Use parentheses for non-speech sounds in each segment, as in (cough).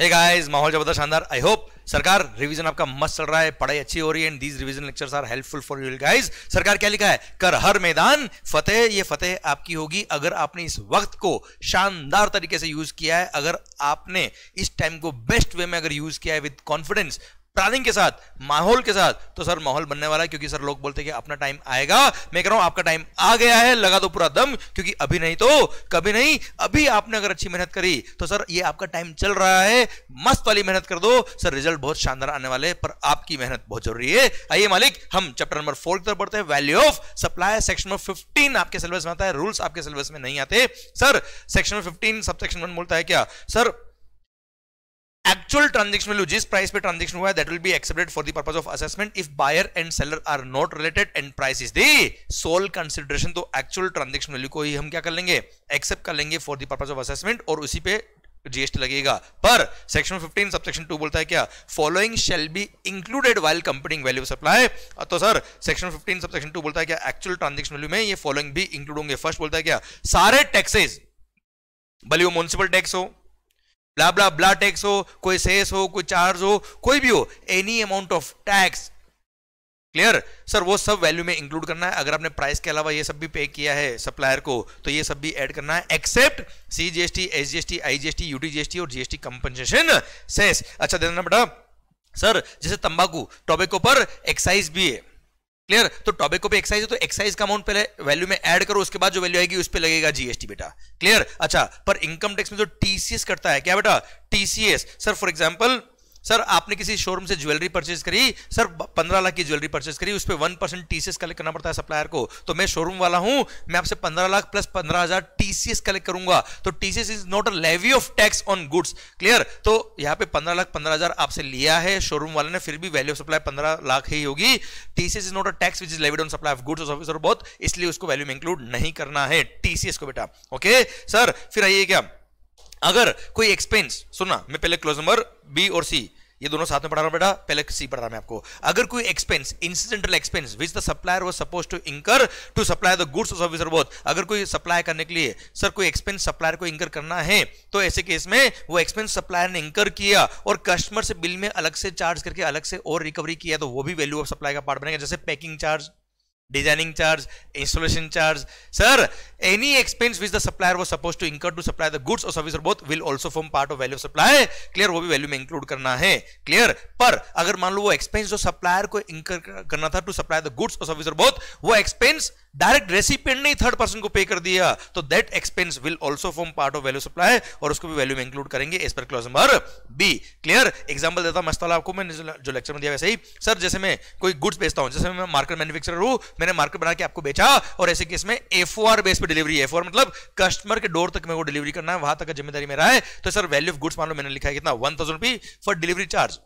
hey guys माहौल जबरदस्त शानदार आई होप सरकार रिवीजन आपका मस्त चल रहा है पढ़ाई अच्छी हो रही है and these revision lectures are helpful for you guys सरकार क्या लिखा है कर हर मैदान फतेह ये फतेह आपकी होगी अगर आपने इस वक्त को शानदार तरीके से यूज किया है अगर आपने इस टाइम को बेस्ट वे में अगर यूज किया है विद कॉन्फिडेंस प्लानिंग के साथ माहौल के साथ तो सर माहौल बनने वाला है क्योंकि सर लोग बोलते हैं कि अपना टाइम आएगा मैं कह रहा हूं आपका टाइम आ गया है लगा दो पूरा दम क्योंकि अभी नहीं तो कभी नहीं अभी आपने अगर अच्छी मेहनत करी तो सर ये आपका टाइम चल रहा है मस्त वाली मेहनत कर दो सर रिजल्ट बहुत शानदार आने वाले पर आपकी मेहनत बहुत जरूरी है आइए मालिक हम चैप्टर नंबर फोर की तरफ बढ़ते हैं value of supply section number fifteen आपके सिलेबस में आता है रूल्स आपके सिलेबस में नहीं आते sir section fifteen sub section one बोलता है क्या सर actual transaction value जिस price पे transaction हुआ है that will be accepted for the purpose of assessment if buyer and seller are not related and price is the sole consideration तो actual transaction value को ही हम क्या कर लेंगे accept कर लेंगे for the purpose of assessment और उसी पे जीएसटी लगेगा पर सेक्शन 15 सबसेक्शन 2 बोलता है क्या following shall be included while computing value supply तो सर सेक्शन 15 सबसेक्शन 2 बोलता है क्या एक्चुअल ट्रांजैक्शन वैल्यू में ये फॉलोइंग भी इंक्लूड होंगे फर्स्ट बोलता है क्या सारे टैक्सेस भले वो म्यूनसिपल टैक्स हो ब्ला ब्ला ब्ला टैक्स हो कोई सेस हो कोई चार्ज हो कोई भी हो any amount of tax clear sir वो सब वैल्यू में इंक्लूड करना है अगर आपने प्राइस के अलावा ये सब भी पे किया है सप्लायर को तो ये सब भी ऐड करना है except C GST S GST I GST UT GST और जीएसटी कंपनसेशन सेस अच्छा देना बेटा सर जैसे तंबाकू टॉबेको पर एक्साइज भी है क्लियर तो को पे एक्साइज है तो एक्साइज का अमाउंट पहले वैल्यू में ऐड करो उसके बाद जो वैल्यू आएगी उस पर लगेगा जीएसटी बेटा क्लियर अच्छा पर इनकम टैक्स में जो टीसीएस करता है क्या बेटा TCS sir for example sir आपने किसी शोरूम से ज्वेलरी परचेज करी सर पंद्रह लाख की ज्वेलरी परचेज करी उस पर वन परसेंट टीसीएस कलेक्ट करना पड़ता है सप्लायर को तो मैं शोरूम वाला हूं मैं आपसे पंद्रह लाख प्लस पंद्रह हजार टीसीएस कलेक्ट करूंगा तो TCS is not a levy of tax on goods clear तो यहां पे पंद्रह लाख पंद्रह हजार आपसे लिया है शोरूम वाले ने फिर भी वैल्यू ऑफ सप्लाई पंद्रह लाख ही होगी TCS is not a tax which is levied on supply of goods और और बहुत इसलिए उसको वैल्यू में इंक्लूड नहीं करना है टीसीएस को बेटा ओके सर फिर आइए क्या अगर कोई एक्सपेंस सुनना मैं पहले क्लोज नंबर बी और सी ये दोनों साथ में पढ़ा रहा बेटा पहले सी पढ़ा रहा मैं आपको अगर कोई expense incidental expense which the supplier was suppose to incur to supply the goods और सर्विस बोथ अगर कोई सप्लाई करने के लिए सर कोई एक्सपेंस सप्लायर को इंकर करना है तो ऐसे केस में वो एक्सपेंस सप्लायर ने इंकर किया और कस्टमर से बिल में अलग से चार्ज करके अलग से और रिकवरी किया तो वो भी वैल्यू ऑफ सप्लाई का पार्ट बनेगा जैसे packing charge designing charge installation charge sir any expense which the supplier was supposed to incur to supply the goods or service or both will also form part of value of supply clear वो भी value में include करना है clear पर अगर मान लो वो expense जो supplier को incur करना था to supply the goods or service or both वो expense डायरेक्ट रेसिपेंट ने थर्ड पर्सन को पे कर दिया तो that expense will also form part of value supply और उसको भी वैल्यू में इंक्लूड करेंगे इस पर clause number B clear example देता मस्त मस्ताला आपको मैंने जो लेक्चर में दिया वैसे ही सर जैसे मैं कोई गुड्स बेचता हूं जैसे मैं मार्केट मैन्युफैक्चरर हूं मैंने मार्केट बना के आपको बेचा और ऐसे केस में एफ बेस पर डिलीवरी एफ मतलब कस्टमर के डोर तक मेरे को डिलीवरी करना है वहां तक जिम्मेदारी मेरा है तो सर वैल्यू ऑफ गुड्स मान लो मैंने लिखा है कितना one thousand for delivery charge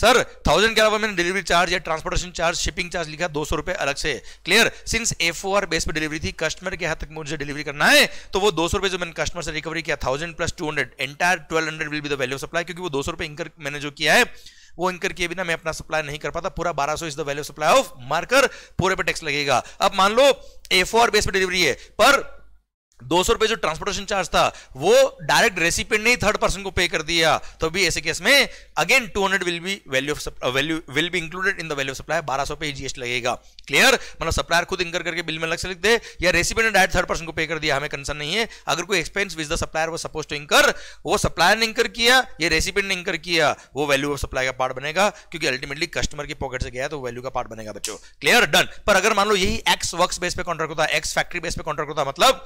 sir thousand के अलावा मैंने डिलीवरी चार्ज या ट्रांसपोर्टेशन चार्ज शिपिंग चार्ज लिखा दो सौ रुपए अलग से clear since F O R base पर डिलीवरी थी कस्टमर के हाथ तक मुझे डिलीवरी करना है तो वो दो सौ रुपए जो मैंने कस्टमर से रिकवरी किया thousand plus two hundred entire twelve hundred will be the value supply क्योंकि वो दो सौ रुपए इंकर मैंने जो किया है वो इंकर किए बिना मैं अपना सप्लाई नहीं कर पाता पूरा बारह सौ is the value supply of marker पूरे पे टैक्स लगेगा अब मान लो एफ ओ आर बेस पर डिलीवरी है पर दो सौ रुपए जो ट्रांसपोर्टेशन चार्ज था वो डायरेक्ट रेसिपेंट ने थर्ड पर्सन को पे कर दिया तो अभी ऐसे केस में again 200 will be value of value will be included in the value of supplier 1200 पे जीएसटी e लगेगा क्लियर मतलब सप्लायर खुद इंकर करके बिल में अलग से लिख दे या रेसिपेंट ने डायरेक्ट थर्ड पर्सन को पे कर दिया हमें कंसर्न नहीं है अगर कोई एक्सपेंस विद द सप्लायर वो सपोज टू इंकर वो सप्लायर ने इंकर किया या रेसिपेंट ने इंकर किया वो वैल्यू ऑफ सप्लाई का पार्ट बनेगा क्योंकि अल्टीमेटली कस्टमर की पॉकेट से गया तो वैल्यू का पार्ट बनेगा बच्चों क्लियर डन पर अगर मान लो यही एक्स वर्क बेस पे कॉन्ट्रैक्ट होता है एक्स फैक्ट्री बेस पे कॉन्ट्रैक्ट होता मतलब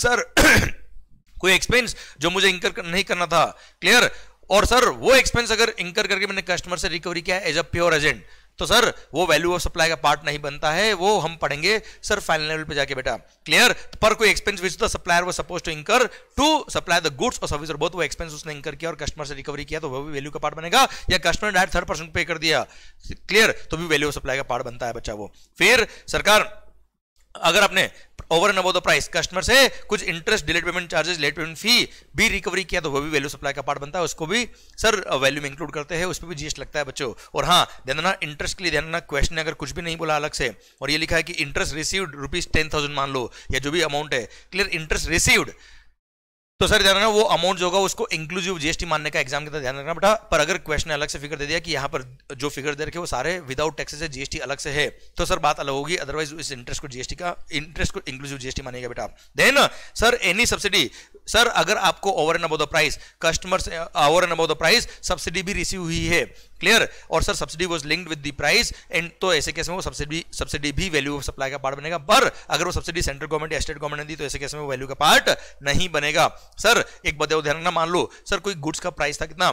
सर (coughs) कोई एक्सपेंस जो मुझे इंकर कर, नहीं करना था क्लियर और सर वो एक्सपेंस अगर इंकर करके मैंने कस्टमर से रिकवरी किया एज अ प्योर एजेंट तो सर वो वैल्यू ऑफ सप्लाई का पार्ट नहीं बनता है वो हम पढ़ेंगे सर फाइनल लेवल पे जाके बेटा क्लियर पर कोई एक्सपेंस विच द सप्लायर वो suppose to incur to supply the goods और सर्विस और बहुत वो एक्सपेंस उसने इंकर किया और कस्टमर से रिकवरी किया तो वो भी वैल्यू का पार्ट बनेगा या कस्टमर ने डायरेक्ट थर्ड पर्सन पे कर दिया क्लियर तो भी वैल्यू ऑफ सप्लाई का पार्ट बनता है बच्चा वो फिर सरकार अगर आपने over and above the price customer से कुछ interest delayed payment charges late payment fee भी रिकवरी किया तो वो भी वैल्यू सप्लाई का पार्ट बनता है उसको भी सर वैल्यू uh, में इंक्लूड करते हैं उस पर भी जीएसटी लगता है बच्चों और हाँ ध्यान देना इंटरेस्ट के लिए ध्यान देना क्वेश्चन अगर कुछ भी नहीं बोला अलग से और ये लिखा है कि interest received rupees ten thousand मान लो या जो भी अमाउंट है क्लियर इंटरेस्ट रिसीव्ड तो सर ध्यान रखना वो अमाउंट जो होगा उसको इंक्लूसिव जीएसटी मानने का एग्जाम के तहत ध्यान रखना बेटा पर अगर क्वेश्चन अलग से फिगर दे दिया कि यहाँ पर जो फिगर दे रखे वो सारे विदाउट टैक्सेस है जीएसटी अलग से है तो सर बात अलग होगी अदरवाइज इस इंटरेस्ट को जीएसटी का इंटरेस्ट को इंक्लूसिव जीएसटी मानेगा बेटा then sir any subsidy sir अगर आपको over and about the price customer over and about the price subsidy भी रिसीव हुई है क्लियर और sir subsidy was linked with the price and तो ऐसे केस में वो सब्सिडी सब्सिडी भी वैल्यू ऑफ सप्लाई का पार्ट बनेगा पर अगर वो सब्सिडी सेंट्रल गवर्नमेंट या स्टेट गवर्नमेंट ने दी तो ऐसे केस में वो वैल्यू का पार्ट नहीं बनेगा सर एक बताओ उदाहरण मान लो सर कोई गुड्स का प्राइस था कितना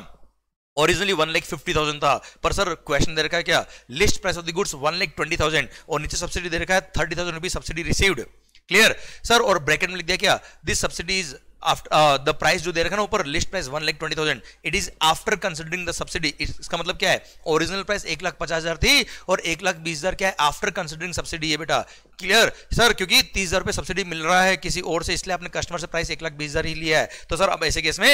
originally one lakh fifty thousand था पर सर क्वेश्चन दे रखा है क्या list price of the goods one lakh twenty thousand और नीचे सब्सिडी दे रखा है thirty thousand rupees subsidy received clear sir और ब्रैकेट में लिख दिया क्या this subsidy is after the price जो दे रखा ना ऊपर list price one lakh twenty thousand it is after considering the subsidy इसका मतलब क्या है ओरिजिनल प्राइस एक लाख पचास हजार थी और एक लाख बीस हजार क्या है आफ्टर कंसिडरिंग सब्सिडी है बेटा क्लियर सर क्योंकि तीस हजार रुपये सब्सिडी मिल रहा है किसी और से इसलिए आपने कस्टमर से प्राइस एक लाख बीस हजार ही लिया है तो सर अब ऐसे केस में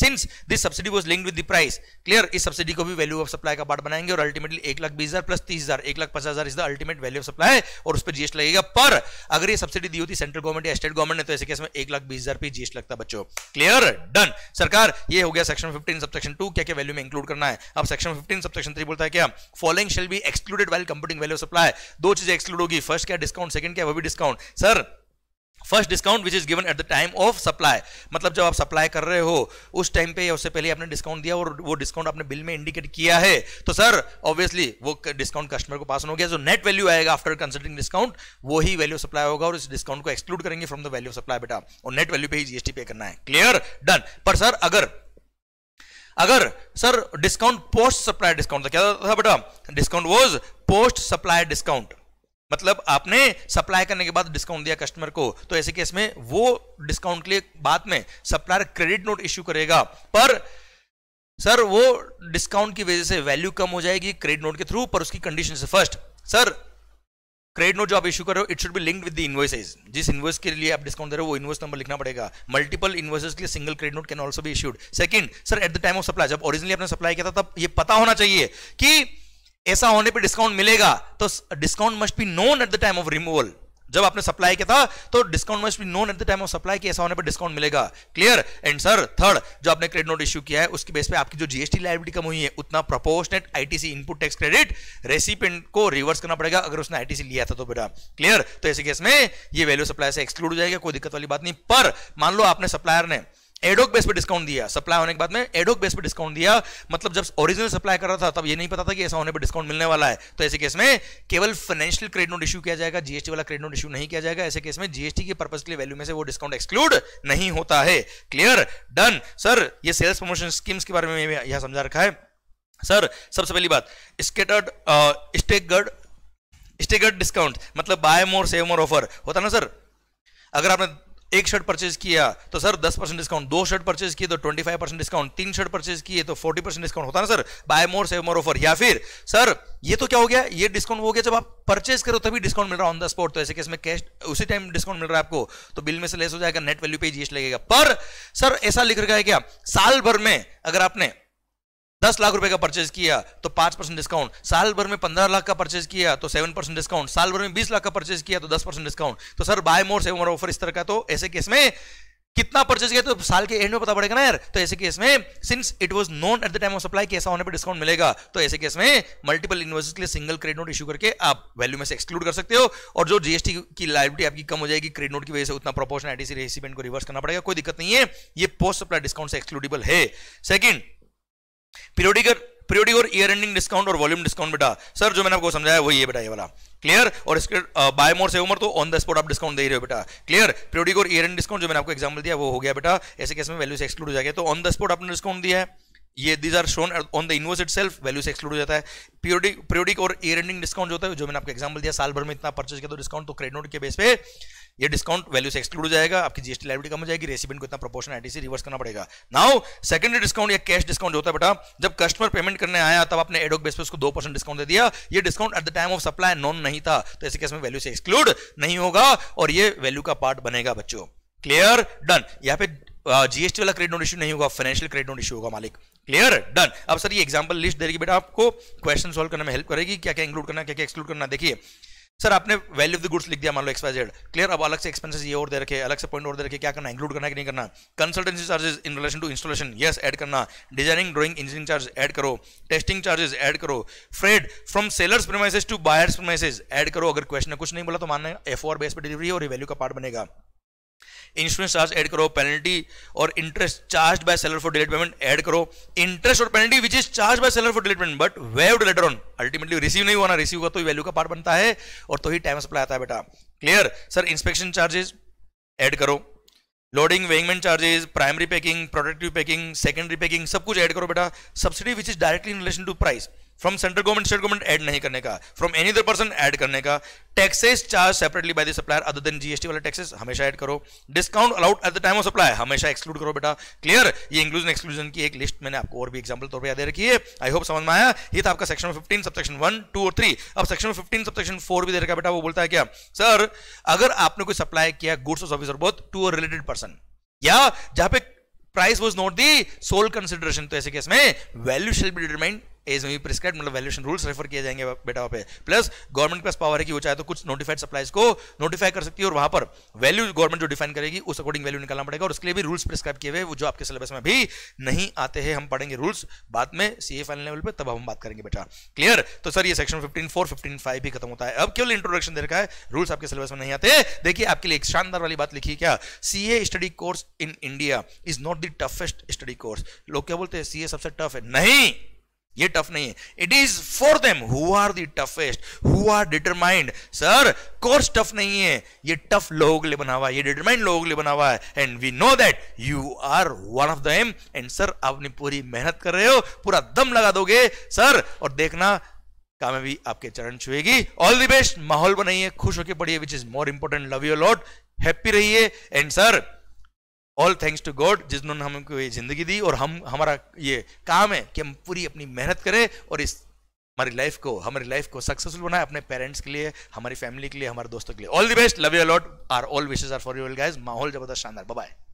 since this subsidy was linked with the price clear इस सब्सिडी को भी वैल्यू ऑफ सप्लाई का पार्ट बनाएंगे और अल्टीमेटली एक लाख बीस हजार प्लस तीस हजार एक लाख पचास हजार is the ultimate value of supply और उस पर जीएसटी लगेगा पर अगर ये सब्सिडी दी होती सेंट्रल गवर्नमेंट या स्टेट गवर्नमेंट ने तो ऐसे केस में एक लाख बीस हजार पे जीएसटी सकता बच्चों क्लियर डन सरकार ये हो गया सेक्शन 15 सबसेक्शन टू क्या क्या वैल्यू में इंक्लूड करना है अब सेक्शन 15 सबसेक्शन थ्री बोलता है क्या following shall be excluded while computing value supply दो चीजें एक्सक्लूड होगी फर्स्ट क्या डिस्काउंट सेकंड क्या वो भी discount sir first discount which is given at the time of supply मतलब जब आप सप्लाई कर रहे हो उस टाइम पे या उससे पहले आपने डिस्काउंट दिया और वो डिस्काउंट आपने बिल में इंडिकेट किया है तो सर ऑब्वियसली वो डिस्काउंट कस्टमर को पास हो गया जो नेट वैल्यू आएगा आफ्टर कंसिडरिंग डिस्काउंट वही वैल्यू सप्लाई होगा और इस डिस्काउंट को एक्सक्लूड करेंगे फ्रॉम द वैल्यू सप्लाई बेटा और नेट वैल्यू पे ही जीएसटी पे करना है क्लियर डन पर सर अगर अगर sir discount post supply discount था क्या था बेटा discount was post supply discount मतलब आपने सप्लाई करने के बाद डिस्काउंट दिया कस्टमर को तो ऐसे केस में वो डिस्काउंट के लिए बाद में सप्लायर क्रेडिट नोट इश्यू करेगा पर सर वो डिस्काउंट की वजह से वैल्यू कम हो जाएगी क्रेडिट नोट के थ्रू पर उसकी कंडीशन से फर्स्ट सर क्रेडिट नोट जो आप इश्यू कर रहे हो इट शुड भी लिंक्ड विद द इनवॉइसेस जिस इनवॉइस के लिए आप डिस्काउंट दे रहे हो वो इनवॉइस नंबर लिखना पड़ेगा मल्टीपल इनवॉइसेस के लिए single credit note can also भी issued second sir at the time of supply जब ओरिजिनली आपने सप्लाई किया था तब ये पता होना चाहिए कि ऐसा होने पे डिस्काउंट मिलेगा तो discount must be known at the time of removal जब आपने सप्लाई किया था तो discount must be known at the time of supply की ऐसा होने पर डिस्काउंट मिलेगा क्लियर एंड सर थर्ड जो आपने क्रेडिट नोट इश्यू किया है उसके बेस पे आपकी जो जीएसटी लाइबिलिटी कम हुई है उतना proportionate ITC input tax credit recipient को रिवर्स करना पड़ेगा अगर उसने आईटीसी लिया था तो बेटा क्लियर तो ऐसे केस में ये वैल्यू सप्लाई से एक्सक्लूड हो जाएगा कोई दिक्कत वाली बात नहीं पर मान लो आपने सप्लायर ने एडोक बेस पे डिस्काउंट दिया सप्लाई होने के बाद में एडोक बेस पे डिस्काउंट दिया मतलब जब ओरिजिनल सप्लाई कर रहा था तब ये नहीं पता था कि ऐसा होने पे डिस्काउंट मिलने वाला है तो ऐसे केस में केवल फाइनेंशियल क्रेडिट नोट इशू किया जाएगा जीएसटी वाला क्रेडिट नोट इशू नहीं किया जाएगा ऐसे केस में जीएसटी के पर्पज के लिए वैल्यू में से वो डिस्काउंट एक्सक्लूड नहीं होता है क्लियर डन सर ये सेल्स प्रमोशन स्कीम्स के बारे में यह समझा रखा है सर सबसे पहली बात स्केटर्ड स्टेगर्ड स्टेगर्ड डिस्काउंट मतलब buy more save more offer होता ना सर अगर आपने एक शर्ट परचेज किया तो सर 10 परसेंट डिस्काउंट दो शर्ट परचेज किए तो 25 परसेंट डिस्काउंट तीन शर्ट परचेज किए तो 40 परसेंट डिस्काउंट होता ना sir buy more save more offer या फिर सर ये तो क्या हो गया ये डिस्काउंट हो गया जब आप परचेज करो तभी डिस्काउंट मिल रहा है ऑन द स्पॉट तो ऐसे केस में कैश उसी टाइम डिस्काउंट मिल रहा है आपको तो बिल में से लेस हो जाएगा नेट वैल्यू पे जीएसटी लगेगा पर सर ऐसा लिख रखा है क्या साल भर में अगर आपने दस लाख रुपए का परचेज किया तो पांच परसेंट डिस्काउंट साल भर में पंद्रह लाख का परचेज किया तो सेवन परसेंट डिस्काउंट साल भर में बीस लाख का परचेज किया तो दस परसेंट डिस्काउंट तो sir buy more save more offer इस तरह का तो ऐसे केस में कितना परचेज किया तो साल के एंड में पता पड़ेगा ना यार तो ऐसे केस में since it was known at the time of supply कैसा होने पर डिस्काउंट मिलेगा तो ऐसे केस में मल्टीपल इन्वर्सेस के लिए सिंगल क्रेडिट नोट इशू करके आप वैल्यू में से एक्सक्लूड कर सकते हो और जो जीएसटी की लाइबिलिटी आपकी कम हो जाएगी क्रेडिट नोट की वजह से उतना प्रोपोर्शन आईटीसी रेसिपेंट को रिवर्स करना पड़ेगा कोई दिक्कत नहीं है ये पोस्ट सप्लाई डिस्काउंट से एक्सक्लूडेबल है सेकंड पीरियोडिकर पीरियोडिक और ईयर एंडिंग डिस्काउंट और वॉल्यूम डिस्काउंट बेटा सर जो मैंने आपको समझाया वही है बेटा ये वाला क्लियर और इसके बाय मोर से उम्र तो ऑन द स्पॉट आप डिस्काउंट दे रहे हो बेटा क्लियर पीरियोडिक और ईयर एंड डिस्काउंट जो मैंने आपको एग्जाम्पल दिया वो हो गया बेटा ऐसे केस में वैल्यू एक्सक्लूड हो जाएगा तो ऑन द स्पॉट आपने डिस्काउंट दिया है ये these are shown on the invoice itself value से एक्सक्लूड हो जाता है पीरियोडिक पीरियोडिक और ईयर एंडिंग डिस्काउंट जो होता है जो मैंने आपको एग्जाम्पल दिया साल भर में इतना परचेज किया तो डिस्काउंट तो क्रेडिट नोट के बेस पे ये डिस्काउंट वैल्यू से एक्सक्लूड हो जाएगा आपकी जीएसटी लाइब्रेरी कम हो जाएगी रेसिपेंट को इतना प्रोपोर्शन आईटी से रिवर्स करना पड़ेगा नाउ सेकेंडरी डिस्काउंट या कैश डिस्काउंट होता है बेटा जब कस्टमर पेमेंट करने आया तब आपने एडोक बेस पे उसको दो परसेंट डिस्काउंट दे दिया ये discount at the time of supply known नहीं था तो ऐसे केस में वैल्यू से एक्सक्लूड नहीं होगा और ये वैल्यू का पार्ट बनेगा बच्चों क्लियर डन यहाँ पे जीएसटी वाला क्रेडिट नोट इशू नहीं होगा फाइनेंशियल क्रेडिट नोट इशू होगा मालिक क्लियर डन अब सर ये एग्जांपल लिस्ट देगी बेटा आपको क्वेश्चन सॉल्व करने में हेल्प करेगी क्या क्या इंक्लूड करना क्या क्या एक्सक्लूड करना देखिए सर आपने वैल्यू ऑफ द गुड्स लिख दिया मान लो एक्सवाई जेड क्लियर अब अलग से एक्सपेंसेस ये और दे रखे अलग से पॉइंट और दे रखे क्या करना इंक्लूड करना कि नहीं करना consultancy charges in relation to installation yes add करना designing drawing engineering charge add करो टेस्टिंग चार्जेस ऐड करो freight from seller's premises to buyer's premises add करो अगर क्वेश्चन कुछ नहीं बोला तो मानना एफ बेस पर डिलीवरी और वैल्यू का पार्ट बनेगा इंश्योरेंस चार्ज ऐड करो पेनल्टी और interest charge by seller for delayed payment add करो इंटरेस्ट और penalty which is charge by seller for delayed payment but waive later on ultimately receive नहीं हुआ ना रिसीव तो का तो वैल्यू का पार्ट बनता है और तो ही टाइम सप्लाई आता है बेटा clear sir inspection charges add करो loading weighment charges primary packing productive packing secondary packing सब कुछ ऐड करो बेटा subsidy which is directly in relation to price from central government state government add नहीं करने का from any other person add करने का taxes charge separately by the supplier other than GST वाला टैक्सेस हमेशा ऐड करो discount allowed at the time of supply हमेशा exclude करो बेटा क्लियर ये इंक्लूजन एक्सक्लूजन की एक लिस्ट मैंने आपको और भी एग्जाम्पल तौर पर याद रखी है आई होप समझ में आया ये था आपका section fifteen sub section one two और थ्री अब section fifteen sub section four भी दे रखा बेटा वो बोलता है क्या सर अगर आपने कोई सप्लाई किया goods of officer both to a related person या जहां पे price was not the sole consideration तो ऐसे केस में value shall be determined as भी प्रिस्क्राइब मतलब वैल्यूशन रूल्स रेफर किए जाएंगे बेटा वहाँ पे प्लस गवर्नमेंट के पास पावर है कि वो चाहे तो कुछ नोटिफाइड सप्लाइज को नोटिफाई कर सकती है और वहाँ पर वैल्यू गवर्नमेंट जो डिफाइन करेगी उस अकॉर्डिंग वैल्यू निकालना पड़ेगा और उसके लिए भी रूल्स प्रिस्क्राइब किए हुए वो जो आपके सिलेबस में भी नहीं आते हैं हम पढ़ेंगे रूल्स बाद में सी ए फाइनल लेवल पर तब हम बात करेंगे बेटा क्लियर तो सर ये section fifteen four fifteen five भी खत्म होता है अब केवल इंट्रोडक्शन दे रखा है रूल्स आपके सिलेबस में नहीं आते देखिए आपके लिए एक शानदार वाली बात लिखी क्या C A study course in India is not the toughest study course लोग क्या बोलते हैं सी ए सबसे टफ है नहीं ये टफ नहीं है it is for them who are the toughest who are determined sir course tough नहीं है ये टफ लोगों के लिए बना हुआ है ये डिटरमाइंड लोगों के लिए बना हुआ है and we know that you are one of the M and sir आप अपनी पूरी मेहनत कर रहे हो पूरा दम लगा दोगे सर और देखना कामयाबी आपके चरण छुएगी ऑल द बेस्ट माहौल बनाइए खुश होकर पढ़िए which is more important love you lot happy रहिए and sir all thanks to God जिन्होंने हमको ये जिंदगी दी और हम हमारा ये काम है कि हम पूरी अपनी मेहनत करें और इस हमारी लाइफ को हमारी लाइफ को सक्सेसफुल बनाए अपने पेरेंट्स के लिए हमारी फैमिली के लिए हमारे दोस्तों के लिए all the best love you a lot are all wishes are for your guys माहौल जबरदस्त शानदार बाय